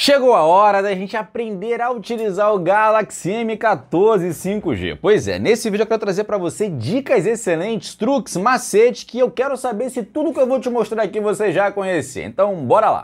Chegou a hora da gente aprender a utilizar o Galaxy M14 5G. Pois é, nesse vídeo eu quero trazer para você dicas excelentes, truques, macetes que eu quero saber se tudo que eu vou te mostrar aqui você já conhecia. Então, bora lá.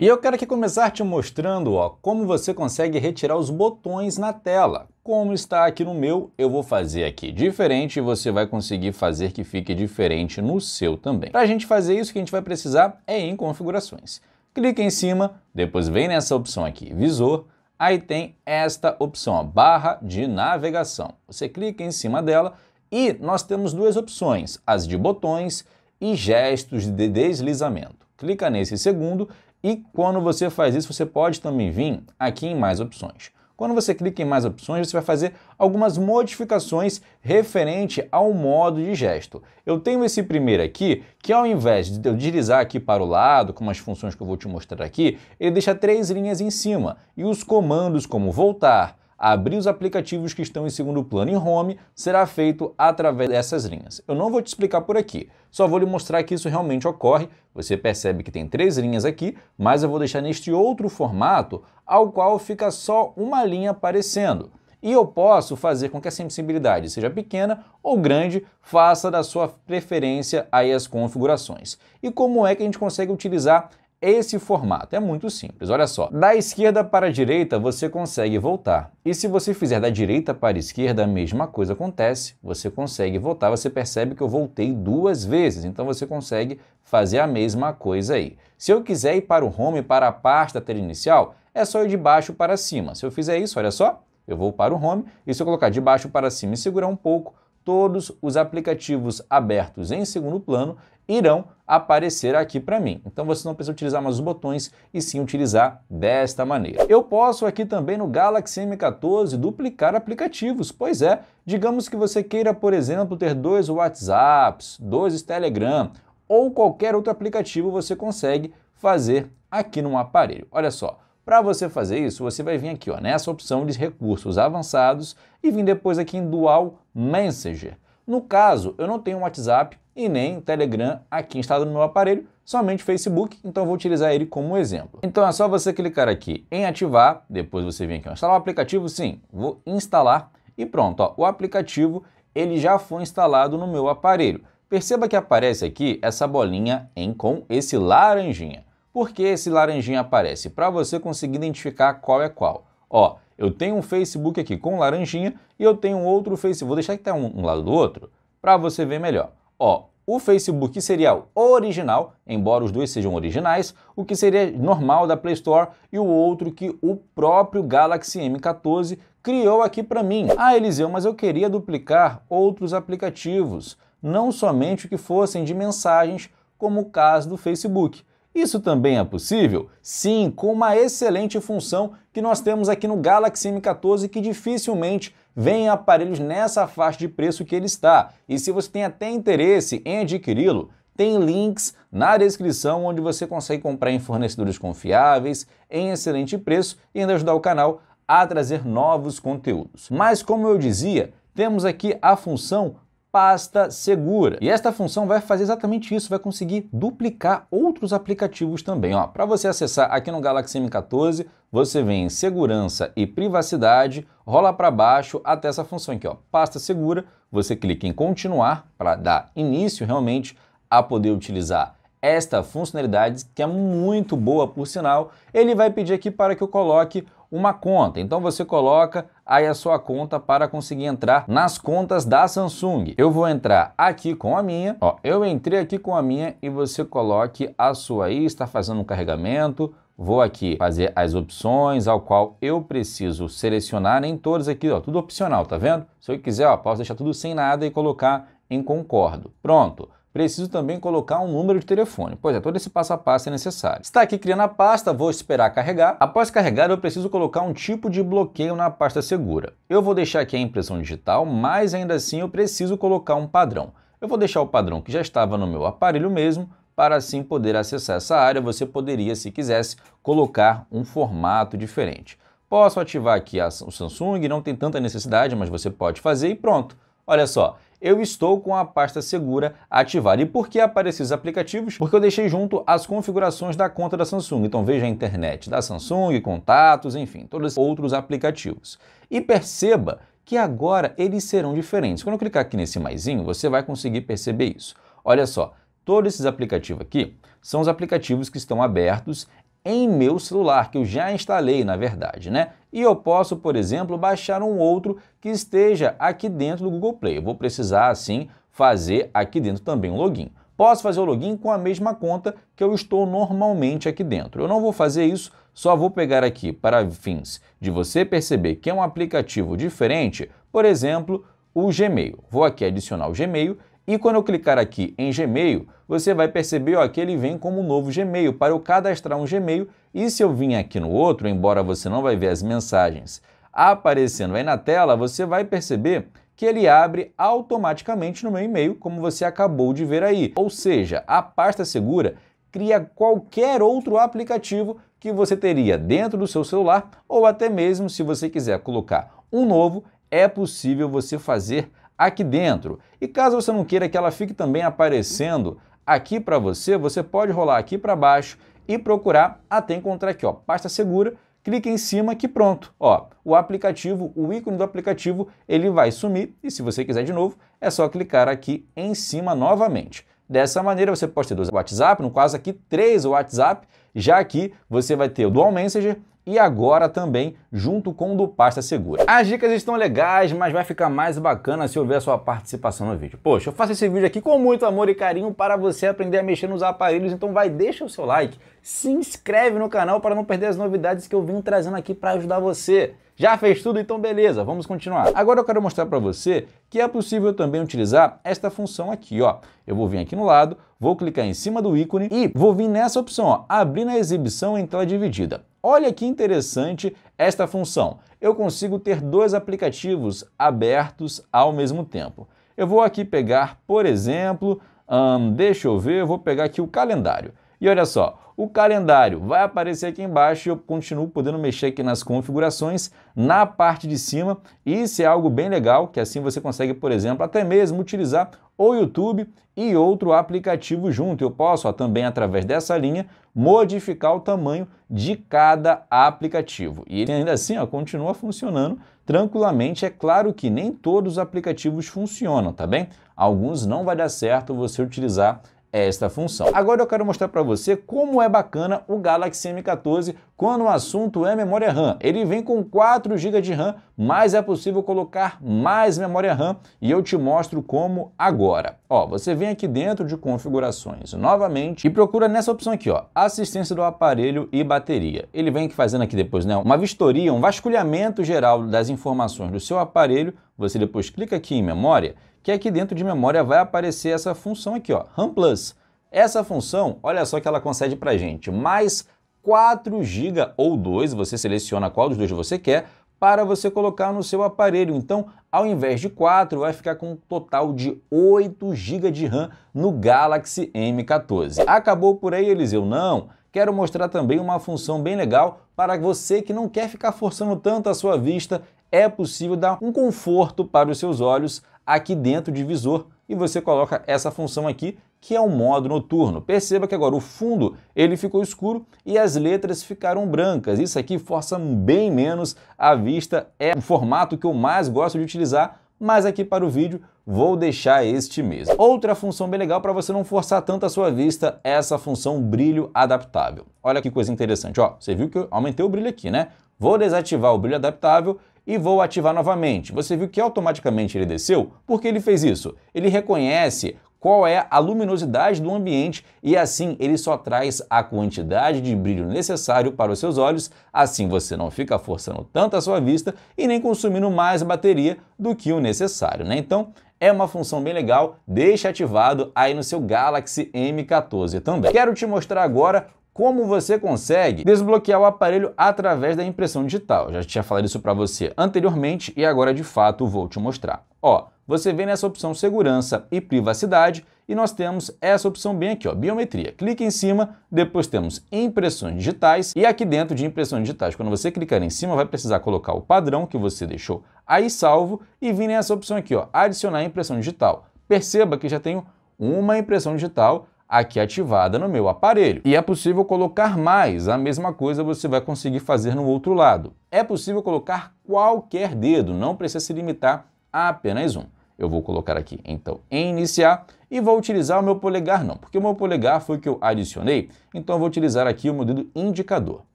E eu quero aqui começar te mostrando ó, como você consegue retirar os botões na tela. Como está aqui no meu, eu vou fazer aqui diferente e você vai conseguir fazer que fique diferente no seu também. Para a gente fazer isso, o que a gente vai precisar é em configurações. Clica em cima, depois vem nessa opção aqui, visor, aí tem esta opção, barra de navegação. Você clica em cima dela e nós temos duas opções, as de botões e gestos de deslizamento. Clica nesse segundo e quando você faz isso, você pode também vir aqui em mais opções. Quando você clica em mais opções, você vai fazer algumas modificações referente ao modo de gesto. Eu tenho esse primeiro aqui, que ao invés de eu deslizar aqui para o lado, com as funções que eu vou te mostrar aqui, ele deixa três linhas em cima. E os comandos como voltar, abrir os aplicativos que estão em segundo plano em Home será feito através dessas linhas. Eu não vou te explicar por aqui, só vou lhe mostrar que isso realmente ocorre. Você percebe que tem três linhas aqui, mas eu vou deixar neste outro formato, ao qual fica só uma linha aparecendo. E eu posso fazer com que a sensibilidade seja pequena ou grande, faça da sua preferência aí as configurações. E como é que a gente consegue utilizar esse formato. É muito simples, olha só. Da esquerda para a direita, você consegue voltar. E se você fizer da direita para a esquerda, a mesma coisa acontece. Você consegue voltar, você percebe que eu voltei duas vezes. Então você consegue fazer a mesma coisa aí. Se eu quiser ir para o home, para a pasta ter inicial, é só ir de baixo para cima. Se eu fizer isso, olha só, eu vou para o home, e se eu colocar de baixo para cima e segurar um pouco, todos os aplicativos abertos em segundo plano irão aparecer aqui para mim. Então você não precisa utilizar mais os botões e sim utilizar desta maneira. Eu posso aqui também no Galaxy M14 duplicar aplicativos, pois é, digamos que você queira, por exemplo, ter dois WhatsApps, dois Telegram ou qualquer outro aplicativo você consegue fazer aqui num aparelho. Olha só, para você fazer isso, você vai vir aqui ó, nessa opção de recursos avançados e vir depois aqui em Dual Messenger. No caso, eu não tenho WhatsApp e nem Telegram aqui instalado no meu aparelho, somente Facebook, então vou utilizar ele como exemplo. Então é só você clicar aqui em ativar, depois você vem aqui, ó, instalar o aplicativo, sim, vou instalar e pronto, ó, o aplicativo ele já foi instalado no meu aparelho. Perceba que aparece aqui essa bolinha em com esse laranjinha. Por que esse laranjinha aparece? Para você conseguir identificar qual é qual. Ó, eu tenho um Facebook aqui com laranjinha e eu tenho outro Facebook. Vou deixar que tá um, um lado do outro para você ver melhor. Ó, o Facebook seria o original, embora os dois sejam originais, o que seria normal da Play Store e o outro que o próprio Galaxy M14 criou aqui para mim. Ah, Eliseu, mas eu queria duplicar outros aplicativos, não somente o que fossem de mensagens, como o caso do Facebook. Isso também é possível? Sim, com uma excelente função que nós temos aqui no Galaxy M14 que dificilmente vem aparelhos nessa faixa de preço que ele está. E se você tem até interesse em adquiri-lo, tem links na descrição onde você consegue comprar em fornecedores confiáveis, em excelente preço e ainda ajudar o canal a trazer novos conteúdos. Mas como eu dizia, temos aqui a função pasta segura. E esta função vai fazer exatamente isso, vai conseguir duplicar outros aplicativos também. Para você acessar aqui no Galaxy M14, você vem em segurança e privacidade, rola para baixo até essa função aqui, ó, pasta segura, você clica em continuar para dar início realmente a poder utilizar esta funcionalidade, que é muito boa por sinal, ele vai pedir aqui para que eu coloque uma conta. Então você coloca aí a sua conta para conseguir entrar nas contas da Samsung. Eu vou entrar aqui com a minha, ó, eu entrei aqui com a minha e você coloque a sua aí, está fazendo um carregamento, Vou aqui fazer as opções ao qual eu preciso selecionar em todas aqui, ó, tudo opcional, tá vendo? Se eu quiser, ó, posso deixar tudo sem nada e colocar em concordo. Pronto preciso também colocar um número de telefone. Pois é, todo esse passo a passo é necessário. Está aqui criando a pasta, vou esperar carregar. Após carregar, eu preciso colocar um tipo de bloqueio na pasta segura. Eu vou deixar aqui a impressão digital, mas ainda assim eu preciso colocar um padrão. Eu vou deixar o padrão que já estava no meu aparelho mesmo, para assim poder acessar essa área, você poderia, se quisesse, colocar um formato diferente. Posso ativar aqui a, o Samsung, não tem tanta necessidade, mas você pode fazer e pronto. Olha só, eu estou com a pasta segura ativada. E por que aparecer esses aplicativos? Porque eu deixei junto as configurações da conta da Samsung. Então veja a internet da Samsung, contatos, enfim, todos os outros aplicativos. E perceba que agora eles serão diferentes. Quando eu clicar aqui nesse maisinho, você vai conseguir perceber isso. Olha só, todos esses aplicativos aqui são os aplicativos que estão abertos em meu celular, que eu já instalei, na verdade, né? E eu posso, por exemplo, baixar um outro que esteja aqui dentro do Google Play. Eu vou precisar, assim, fazer aqui dentro também um login. Posso fazer o login com a mesma conta que eu estou normalmente aqui dentro. Eu não vou fazer isso, só vou pegar aqui para fins de você perceber que é um aplicativo diferente, por exemplo, o Gmail. Vou aqui adicionar o Gmail e quando eu clicar aqui em Gmail, você vai perceber ó, que ele vem como um novo Gmail para eu cadastrar um Gmail. E se eu vir aqui no outro, embora você não vai ver as mensagens aparecendo aí na tela, você vai perceber que ele abre automaticamente no meu e-mail, como você acabou de ver aí. Ou seja, a pasta segura cria qualquer outro aplicativo que você teria dentro do seu celular ou até mesmo se você quiser colocar um novo, é possível você fazer aqui dentro. E caso você não queira que ela fique também aparecendo aqui para você, você pode rolar aqui para baixo e procurar até encontrar aqui, ó, pasta segura, clica em cima que pronto, ó, o aplicativo, o ícone do aplicativo, ele vai sumir e se você quiser de novo, é só clicar aqui em cima novamente. Dessa maneira você pode ter dois WhatsApp, no caso aqui três WhatsApp, já aqui você vai ter o Dual Messenger e agora também junto com o do Pasta Segura. As dicas estão legais, mas vai ficar mais bacana se houver a sua participação no vídeo. Poxa, eu faço esse vídeo aqui com muito amor e carinho para você aprender a mexer nos aparelhos, então vai, deixa o seu like, se inscreve no canal para não perder as novidades que eu vim trazendo aqui para ajudar você. Já fez tudo? Então beleza, vamos continuar. Agora eu quero mostrar para você que é possível também utilizar esta função aqui, ó. Eu vou vir aqui no lado, Vou clicar em cima do ícone e vou vir nessa opção, ó, abrir na exibição em tela dividida. Olha que interessante esta função. Eu consigo ter dois aplicativos abertos ao mesmo tempo. Eu vou aqui pegar, por exemplo, hum, deixa eu ver, eu vou pegar aqui o calendário. E olha só, o calendário vai aparecer aqui embaixo e eu continuo podendo mexer aqui nas configurações na parte de cima. Isso é algo bem legal, que assim você consegue, por exemplo, até mesmo utilizar o YouTube e outro aplicativo junto. Eu posso ó, também, através dessa linha, modificar o tamanho de cada aplicativo. E ele ainda assim ó, continua funcionando tranquilamente. É claro que nem todos os aplicativos funcionam, tá bem? Alguns não vai dar certo você utilizar esta função. Agora eu quero mostrar para você como é bacana o Galaxy M14 quando o assunto é memória RAM. Ele vem com 4 GB de RAM, mas é possível colocar mais memória RAM e eu te mostro como agora. Ó, você vem aqui dentro de configurações novamente e procura nessa opção aqui, ó, assistência do aparelho e bateria. Ele vem aqui fazendo aqui depois, né, uma vistoria, um vasculhamento geral das informações do seu aparelho você depois clica aqui em memória, que aqui dentro de memória vai aparecer essa função aqui, ó, RAM Plus. Essa função, olha só que ela concede para gente, mais 4 GB ou 2, você seleciona qual dos dois você quer, para você colocar no seu aparelho. Então, ao invés de 4, vai ficar com um total de 8 GB de RAM no Galaxy M14. Acabou por aí, Eliseu? Não! quero mostrar também uma função bem legal para você que não quer ficar forçando tanto a sua vista, é possível dar um conforto para os seus olhos aqui dentro do visor e você coloca essa função aqui que é o modo noturno. Perceba que agora o fundo ele ficou escuro e as letras ficaram brancas. Isso aqui força bem menos a vista, é o formato que eu mais gosto de utilizar mas aqui para o vídeo vou deixar este mesmo. Outra função bem legal para você não forçar tanto a sua vista é essa função brilho adaptável. Olha que coisa interessante, ó, você viu que eu aumentei o brilho aqui, né? Vou desativar o brilho adaptável e vou ativar novamente. Você viu que automaticamente ele desceu? Porque ele fez isso? Ele reconhece qual é a luminosidade do ambiente e assim ele só traz a quantidade de brilho necessário para os seus olhos, assim você não fica forçando tanto a sua vista e nem consumindo mais bateria do que o necessário, né? Então, é uma função bem legal, deixa ativado aí no seu Galaxy M14 também. Quero te mostrar agora como você consegue desbloquear o aparelho através da impressão digital. Já tinha falado isso para você anteriormente e agora de fato vou te mostrar. Ó, você vem nessa opção segurança e privacidade e nós temos essa opção bem aqui, ó, biometria. Clique em cima, depois temos impressões digitais e aqui dentro de impressões digitais, quando você clicar em cima, vai precisar colocar o padrão que você deixou aí salvo e vir nessa opção aqui, ó, adicionar impressão digital. Perceba que já tenho uma impressão digital aqui ativada no meu aparelho. E é possível colocar mais, a mesma coisa você vai conseguir fazer no outro lado. É possível colocar qualquer dedo, não precisa se limitar a apenas um eu vou colocar aqui, então, em iniciar e vou utilizar o meu polegar não, porque o meu polegar foi o que eu adicionei, então eu vou utilizar aqui o meu dedo indicador.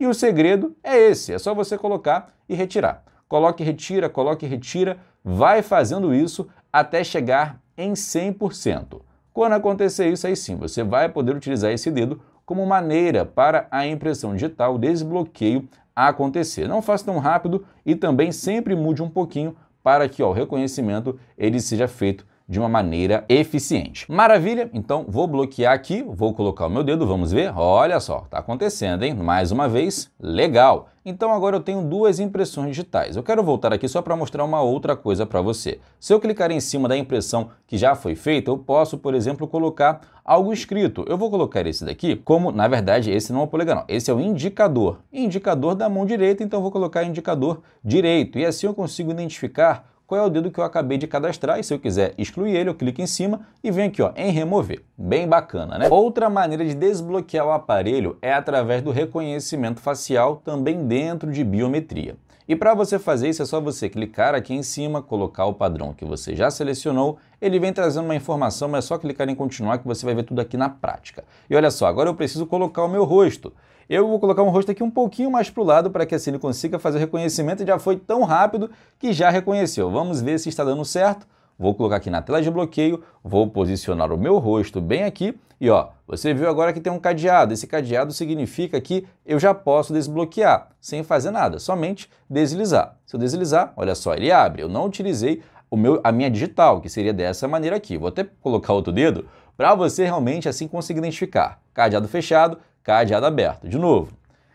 E o segredo é esse, é só você colocar e retirar. Coloque e retira, coloque e retira, vai fazendo isso até chegar em 100%. Quando acontecer isso, aí sim, você vai poder utilizar esse dedo como maneira para a impressão digital, desbloqueio acontecer. Não faça tão rápido e também sempre mude um pouquinho para que ó, o reconhecimento ele seja feito de uma maneira eficiente. Maravilha? Então vou bloquear aqui, vou colocar o meu dedo, vamos ver? Olha só, tá acontecendo, hein? Mais uma vez, legal. Então agora eu tenho duas impressões digitais. Eu quero voltar aqui só para mostrar uma outra coisa para você. Se eu clicar em cima da impressão que já foi feita, eu posso, por exemplo, colocar algo escrito. Eu vou colocar esse daqui como, na verdade, esse não é o polegar, não. Esse é o indicador. Indicador da mão direita, então eu vou colocar indicador direito. E assim eu consigo identificar qual é o dedo que eu acabei de cadastrar e se eu quiser excluir ele, eu clico em cima e venho aqui ó, em remover. Bem bacana, né? Outra maneira de desbloquear o aparelho é através do reconhecimento facial, também dentro de biometria. E para você fazer isso é só você clicar aqui em cima, colocar o padrão que você já selecionou, ele vem trazendo uma informação, mas é só clicar em continuar que você vai ver tudo aqui na prática. E olha só, agora eu preciso colocar o meu rosto. Eu vou colocar um rosto aqui um pouquinho mais para o lado para que a Siri consiga fazer o reconhecimento. Já foi tão rápido que já reconheceu. Vamos ver se está dando certo. Vou colocar aqui na tela de bloqueio, vou posicionar o meu rosto bem aqui e ó, você viu agora que tem um cadeado. Esse cadeado significa que eu já posso desbloquear sem fazer nada, somente deslizar. Se eu deslizar, olha só, ele abre. Eu não utilizei o meu, a minha digital, que seria dessa maneira aqui. Vou até colocar outro dedo para você realmente assim conseguir identificar. Cadeado fechado, cadeado aberto. De novo,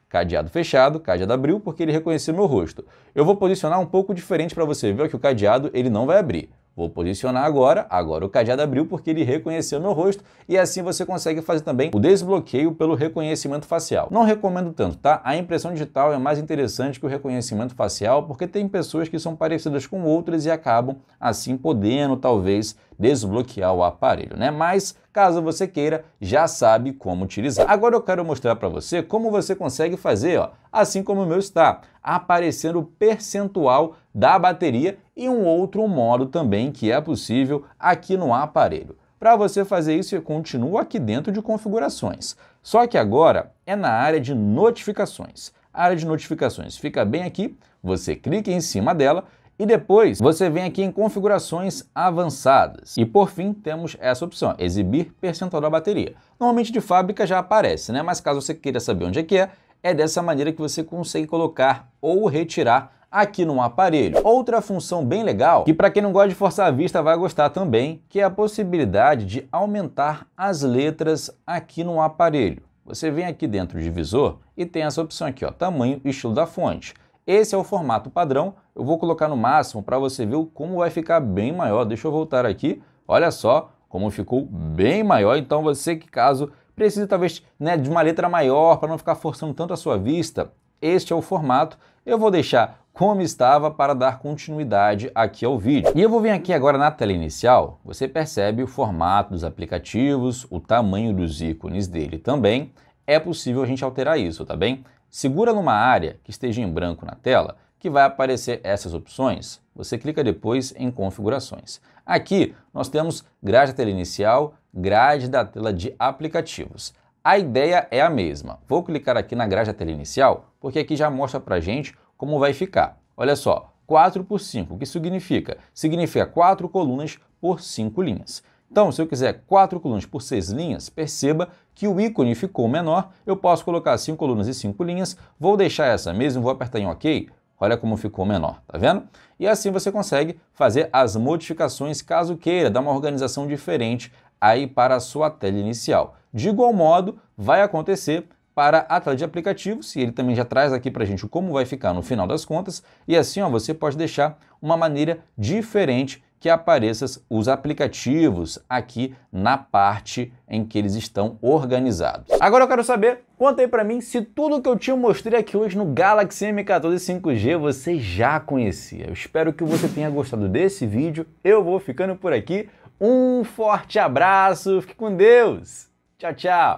cadeado fechado, cadeado abriu porque ele reconheceu meu rosto. Eu vou posicionar um pouco diferente para você ver é que o cadeado ele não vai abrir. Vou posicionar agora, agora o cadeado abriu porque ele reconheceu meu rosto e assim você consegue fazer também o desbloqueio pelo reconhecimento facial. Não recomendo tanto, tá? A impressão digital é mais interessante que o reconhecimento facial porque tem pessoas que são parecidas com outras e acabam assim podendo talvez desbloquear o aparelho, né? Mas caso você queira, já sabe como utilizar. Agora eu quero mostrar para você como você consegue fazer, ó, assim como o meu está, aparecendo o percentual da bateria e um outro modo também que é possível aqui no aparelho. Para você fazer isso, você continua aqui dentro de configurações. Só que agora é na área de notificações. A área de notificações fica bem aqui, você clica em cima dela e depois você vem aqui em configurações avançadas. E por fim temos essa opção, exibir percentual da bateria. Normalmente de fábrica já aparece, né? mas caso você queira saber onde é que é, é dessa maneira que você consegue colocar ou retirar aqui no aparelho. Outra função bem legal, que para quem não gosta de forçar a vista vai gostar também, que é a possibilidade de aumentar as letras aqui no aparelho. Você vem aqui dentro do visor e tem essa opção aqui, ó, tamanho e estilo da fonte. Esse é o formato padrão, eu vou colocar no máximo para você ver como vai ficar bem maior. Deixa eu voltar aqui, olha só como ficou bem maior. Então você que caso precise talvez né, de uma letra maior para não ficar forçando tanto a sua vista, este é o formato. Eu vou deixar como estava para dar continuidade aqui ao vídeo. E eu vou vir aqui agora na tela inicial, você percebe o formato dos aplicativos, o tamanho dos ícones dele também. É possível a gente alterar isso, tá bem? Segura numa área que esteja em branco na tela, que vai aparecer essas opções. Você clica depois em configurações. Aqui nós temos grade da tela inicial, grade da tela de aplicativos. A ideia é a mesma. Vou clicar aqui na grade da tela inicial, porque aqui já mostra para gente como vai ficar. Olha só, 4 por 5, o que significa? Significa 4 colunas por 5 linhas. Então, se eu quiser 4 colunas por 6 linhas, perceba que o ícone ficou menor, eu posso colocar 5 colunas e 5 linhas, vou deixar essa mesmo, vou apertar em OK, olha como ficou menor, tá vendo? E assim você consegue fazer as modificações caso queira, dar uma organização diferente aí para a sua tela inicial. De igual modo, vai acontecer para tela de aplicativos e ele também já traz aqui para a gente como vai ficar no final das contas e assim ó, você pode deixar uma maneira diferente que apareçam os aplicativos aqui na parte em que eles estão organizados. Agora eu quero saber, conta aí para mim se tudo que eu te mostrei aqui hoje no Galaxy M14 5G você já conhecia. Eu espero que você tenha gostado desse vídeo. Eu vou ficando por aqui. Um forte abraço, fique com Deus. Tchau, tchau.